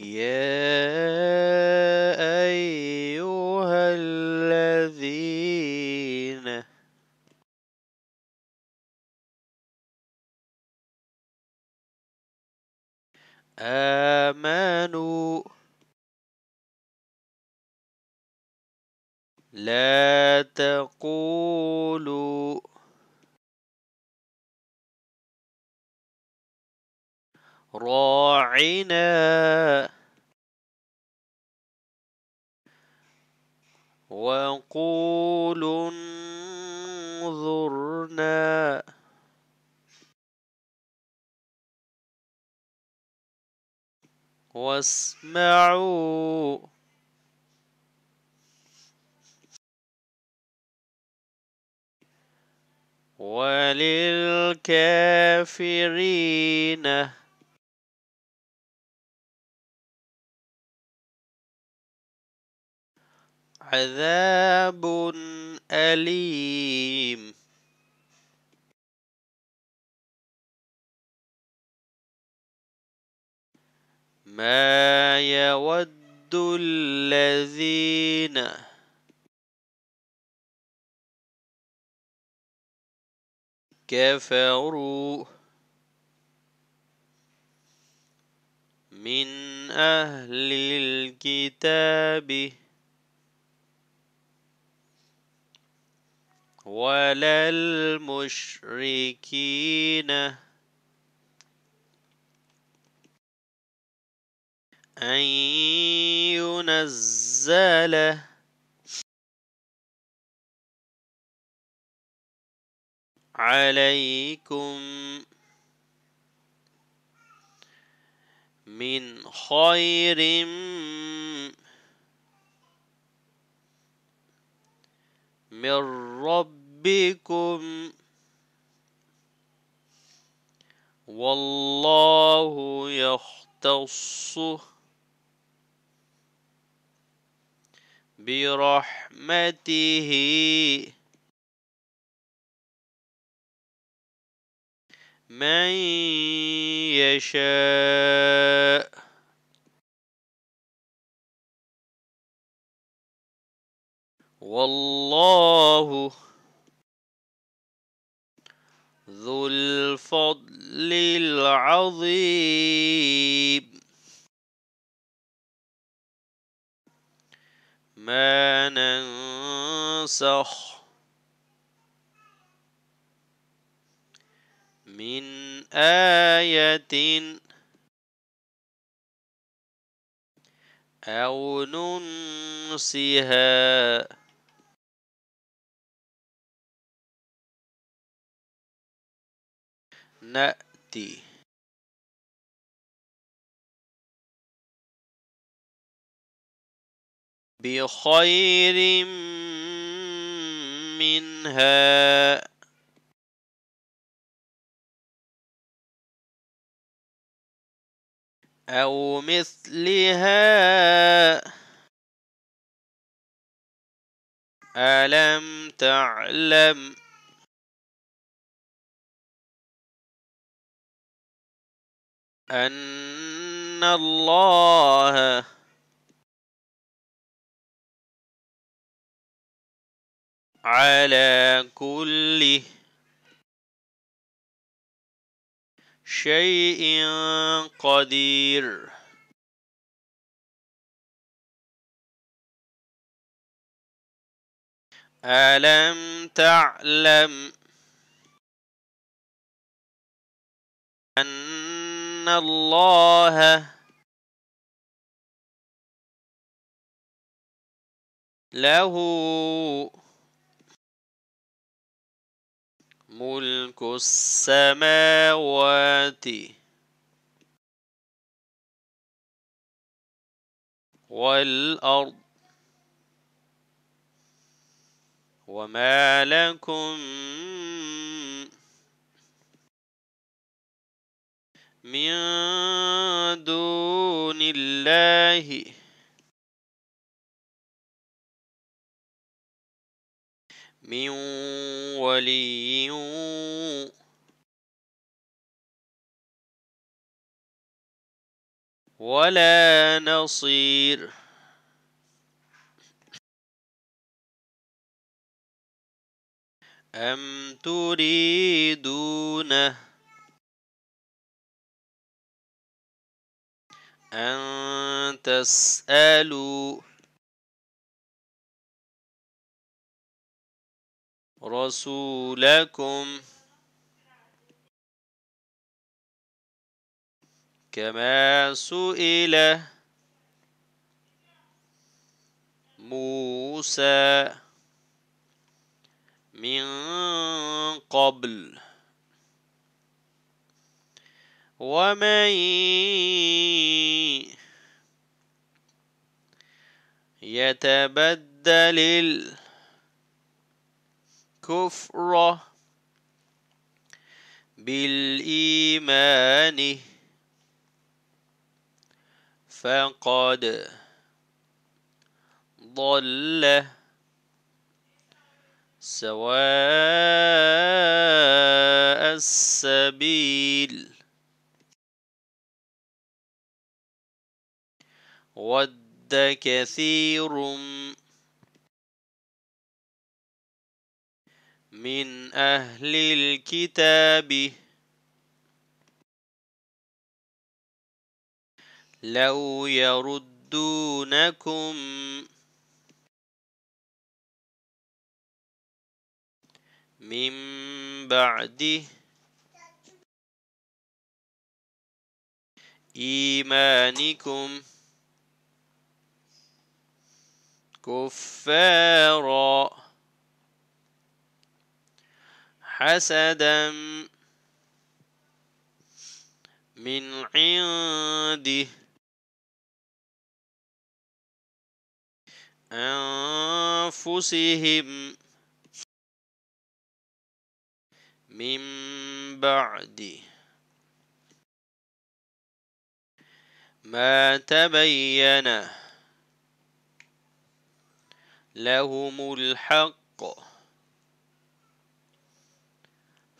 يا أيها الذين آمنوا لا تقولوا راعنا وقولوا انظرنا واسمعوا وللكافرين عذاب أليم ما يود الذين كفروا من أهل الكتاب ولا المشركين أن ينزل عليكم من خير يخصه برحمته من يشاء والله ذو الفضل العظيم ما ننسخ من آية أو ننسها نأتي بخير منها أو مثلها ألم تعلم أن الله على كل شيء قدير ألم تعلم أن الله له ملك السماوات والأرض وما لكم من دون الله من ولي ولا نصير أم تريدون أن تسألوا رسولكم كما سئل موسى من قبل ومن يتبدل الكفر بالإيمان فقد ضل سواء السبيل ود كثير من أهل الكتاب لو يردونكم من بعد إيمانكم كفاراً حسدا من عنده أنفسهم من بعد ما تبين لهم الحق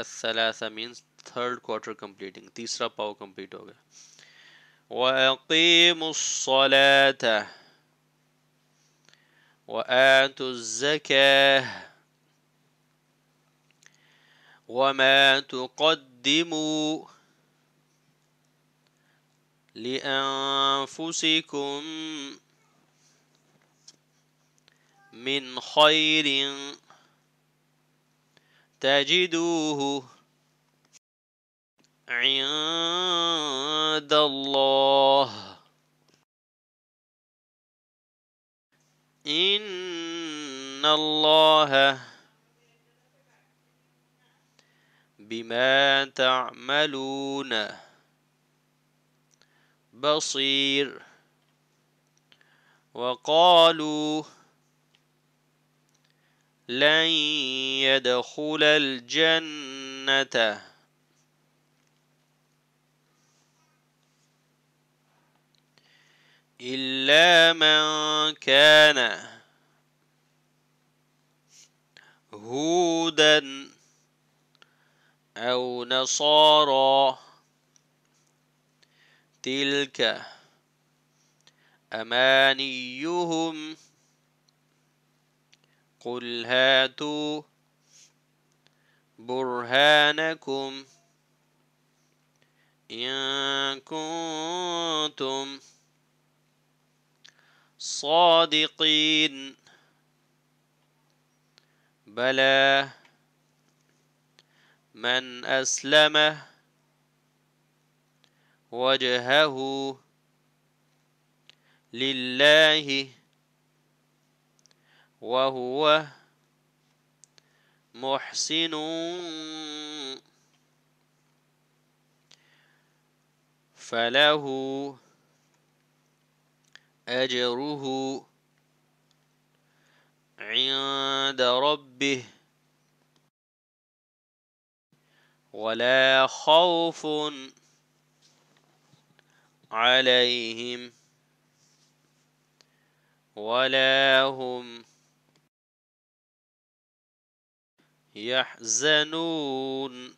الثلاثة means third quarter completing تيسرا باو complete हो गया وَأَقِيمُ الصلاة وَآتُ الزكاة وما تقدموا لأنفسكم من خير تجدوه عند الله إن الله بما تعملون بصير وقالوا لن يدخل الجنة إلا من كان هودا أو نصارى تلك أمانيهم قل هاتوا برهانكم إن كنتم صادقين بلى من أسلم وجهه لله وهو محسن فله أجره عند ربه ولا خوف عليهم ولا هم يحزنون